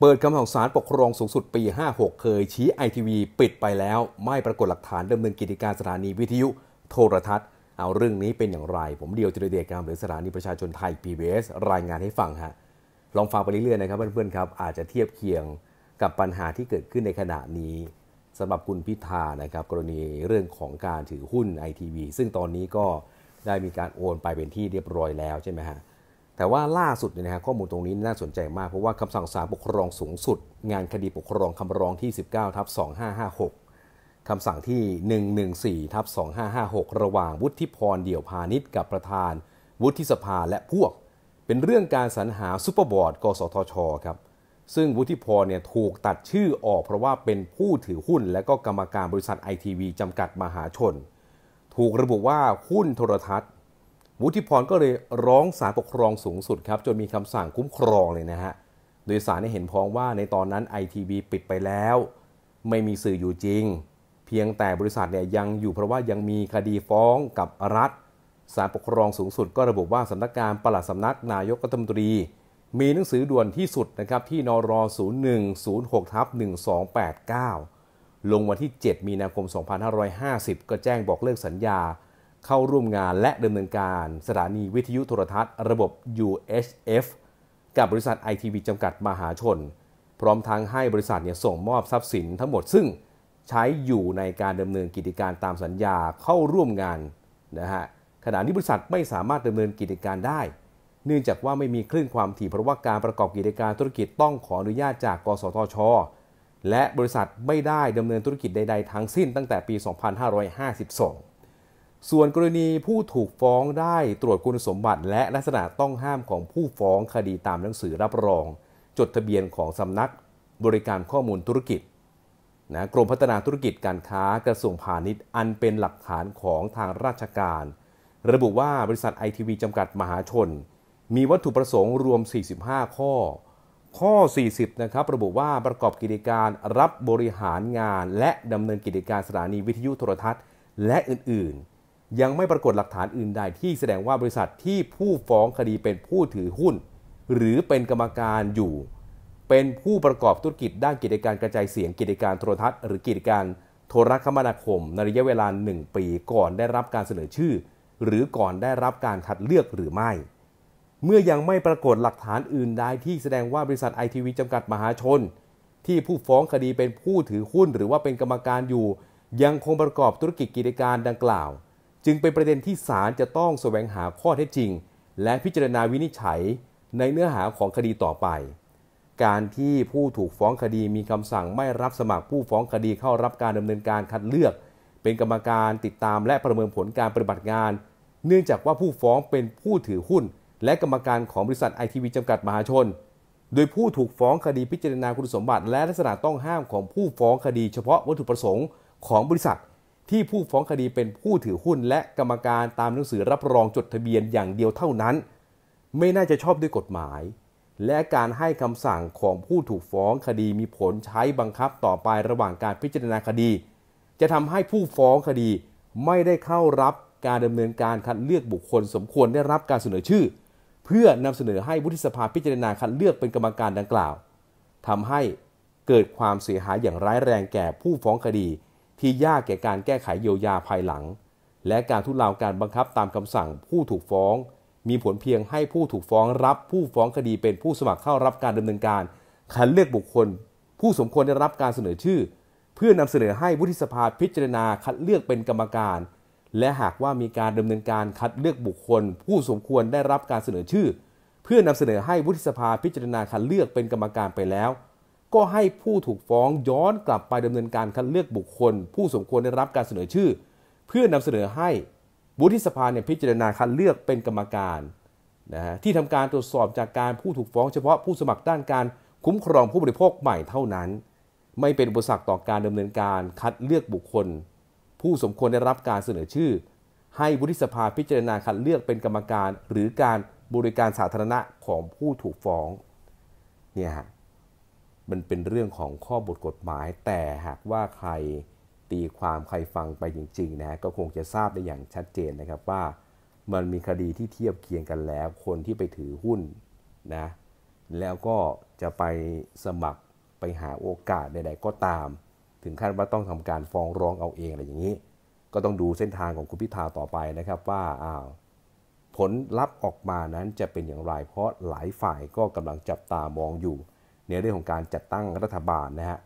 เปิดคำสั่งศาลปกครองสูงสุดปี 56 เคยชี้ไอทีวีปิดไปแล้วไม่ปรากฏหลักฐานดำเนินกิจการสถานีวิทยุโทรทัศน์เอาเรื่องนี้เป็นอย่างไร ผมเดียวจะเดชกรมหรือสถานีประชาชนไทย PBS รายงานให้ฟังฮะลองฟังไปเรื่อยๆนะครับเพื่อนๆครับ อาจจะเทียบเคียงกับปัญหาที่เกิดขึ้นในขณะนี้สำหรับคุณพิธานะครับกรณีเรื่องของการถือหุ้นไอทีวีซึ่งตอนนี้ก็ได้มีการโอนไปเป็นที่เรียบร้อยแล้วใช่ไหมฮะแต่ว่าล่าสุดเนี่ยนะฮะข้อมูลตรงนี้น่าสนใจมากเพราะว่าคำสั่งศาลปกครองสูงสุด งานคดีปกครองคำร้องที่ 19 ทับ 2556 คำสั่งที่ 114 ทับ 2556 ระหว่างวุฒิพร เดี่ยวพาณิชย์กับประธานวุฒิสภาและพวกเป็นเรื่องการสรรหาซูเปอร์บอร์ดกสทชครับ ซึ่งวุฒิพรเนี่ยถูกตัดชื่อออกเพราะว่าเป็นผู้ถือหุ้น และก็กรรมการบริษัทไอทีวีจำกัดมหาชน ถูกระบุว่าหุ้นโทรทัศนวุฒิพรก็เลยร้องศาลปกครองสูงสุดครับ จนมีคำสั่งคุ้มครองเลยนะฮะ โดยศาลเห็นพ้องว่าในตอนนั้นไอทีบีปิดไปแล้ว ไม่มีสื่ออยู่จริง เพียงแต่บริษัทเนี่ยยังอยู่เพราะว่ายังมีคดีฟ้องกับรัฐศาลปกครองสูงสุดก็ระบุว่าสานักงานปลัดสำนักนายกรัฐมนตรี มีหนังสือด่วนที่สุดนะครับที่นร0106ทับ1289ลงวันที่ 7 มีนาคม 2550 ก็แจ้งบอกเลิกสัญญาเข้าร่วมงานและดำเนินการ สถานีวิทยุโทรทัศน์ระบบ UHF กับบริษัท ITV จำกัดมหาชน พร้อมทั้งให้บริษัทเนี่ยส่งมอบทรัพย์สินทั้งหมดซึ่งใช้อยู่ในการดำเนินกิจการตามสัญญาเข้าร่วมงานนะฮะขณะนี้บริษัทไม่สามารถดำเนินกิจการได้ เนื่องจากว่าไม่มีคลื่นความถี่เพราะว่าการประกอบกิจการธุรกิจต้องขออนุญาตจากกสทช และบริษัทไม่ได้ดำเนินธุรกิจใดๆทั้งสิ้นตั้งแต่ปี 2552ส่วนกรณีผู้ถูกฟ้องได้ตรวจคุณสมบัติและลักษณะต้องห้ามของผู้ฟ้องคดีตามหนังสือรับรอง จดทะเบียนของสำนักบริการข้อมูลธุรกิจนะกรมพัฒนาธุรกิจการค้ากระทรวงพาณิชย์ อันเป็นหลักฐานของทางราชการ ระบุว่าบริษัทไอทีวีจำกัดมหาชน มีวัตถุประสงค์รวม 45 ข้อ ข้อ 40 นะครับระบุว่าประกอบกิจการรับบริหารงานและดำเนินกิจการสถานีวิทยุโทรทัศน์และอื่นๆยังไม่ปรากฏหลักฐานอื่นใดที่แสดงว่าบริษัทที่ผู้ฟ้องคดีเป็นผู้ถือหุ้น หรือเป็นกรรมการอยู่ เป็นผู้ประกอบธุรกิจด้านกิจการกระจายเสียงกิจการโทรทัศน์หรือ กิจการโทรคมนาคมในระยะเวลา1ปีก่อนได้รับการเสนอชื่อ หรือก่อนได้รับการคัดเลือกหรือไม่ เมื่อยังไม่ปรากฏหลักฐานอื่นใดที่แสดงว่าบริษัทไอทีวีจำกัดมหาชน ที่ผู้ฟ้องคดีเป็นผู้ถือหุ้นหรือว่าเป็นกรรมการอยู่ ยังคงประกอบธุรกิจกิจการดังกล่าวจึงเป็นประเด็นที่ศาลจะต้องแสวงหาข้อเท็จจริง และพิจารณาวินิจฉัยในเนื้อหาของคดีต่อไป การที่ผู้ถูกฟ้องคดีมีคำสั่งไม่รับสมัครผู้ฟ้องคดีเข้ารับการดำเนินการคัดเลือก เป็นกรรมการติดตามและประเมินผลการปฏิบัติงาน เนื่องจากว่าผู้ฟ้องเป็นผู้ถือหุ้นและกรรมการของบริษัทไอทีวีจำกัดมหาชน โดยผู้ถูกฟ้องคดีพิจารณาคุณสมบัติ และลักษณะต้องห้ามของผู้ฟ้องคดีเฉพาะวัตถุประสงค์ของบริษัทที่ผู้ฟ้องคดีเป็นผู้ถือหุ้นและกรรมการตามหนังสือรับรองจดทะเบียนอย่างเดียวเท่านั้น ไม่น่าจะชอบด้วยกฎหมาย และการให้คำสั่งของผู้ถูกฟ้องคดีมีผลใช้บังคับต่อไประหว่างการพิจารณาคดี จะทำให้ผู้ฟ้องคดีไม่ได้เข้ารับการดำเนินการคัดเลือกบุคคลสมควรได้รับการเสนอชื่อ เพื่อนำเสนอให้วุฒิสภาพิจารณาคัดเลือกเป็นกรรมการดังกล่าวทำให้เกิดความเสียหายอย่างร้ายแรงแก่ผู้ฟ้องคดีที่ยากแก่การแก้ไขเยียวยาภายหลัง และการทุเลาการบังคับตามคำสั่งผู้ถูกฟ้อง มีผลเพียงให้ผู้ถูกฟ้องรับผู้ฟ้องคดีเป็นผู้สมัครเข้ารับการดำเนินการ คัดเลือกบุคคล ผู้สมควรได้รับการเสนอชื่อ เพื่อนำเสนอให้วุฒิสภาพิจารณาคัดเลือกเป็นกรรมการ และหากว่ามีการดำเนินการคัดเลือกบุคคล ผู้สมควรได้รับการเสนอชื่อ เพื่อนำเสนอให้วุฒิสภาพิจารณาคัดเลือกเป็นกรรมการไปแล้วก็ให้ผู้ถูกฟ้องย้อนกลับไปดำเนินการคัดเลือกบุคคล ผู้สมควรได้รับการเสนอชื่อ เพื่อนำเสนอให้บุฒิสภาเนี่ยพิจารณาคัดเลือกเป็นกรรมการนะฮะที่ทำการตรวจสอบจากการผู้ถูกฟ้องเฉพาะผู้สมัครด้านการคุ้มครองผู้บริโภคใหม่เท่านั้น ไม่เป็นอุปสรรคต่อการดำเนินการคัดเลือกบุคคล ผู้สมควรได้รับการเสนอชื่อ ให้บุริสภาพิจารณาคัดเลือกเป็นกรรมการหรือการบริการสาธารณะของผู้ถูกฟ้องเนี่ยฮะมันเป็นเรื่องของข้อบทกฎหมาย แต่หากว่าใครตีความใครฟังไปจริงๆนะ ก็คงจะทราบได้อย่างชัดเจนนะครับว่า มันมีคดีที่เทียบเคียงกันแล้ว คนที่ไปถือหุ้นนะ แล้วก็จะไปสมัครไปหาโอกาสใดๆก็ตาม ถึงขั้นว่าต้องทำการฟ้องร้องเอาเองอะไรอย่างนี้ ก็ต้องดูเส้นทางของคุณพิธาต่อไปนะครับว่าอ้าวผลลัพธ์ออกมานั้นจะเป็นอย่างไร เพราะหลายฝ่ายก็กำลังจับตามองอยู่ในเรื่องของการจัดตั้งรัฐบาลนะฮะ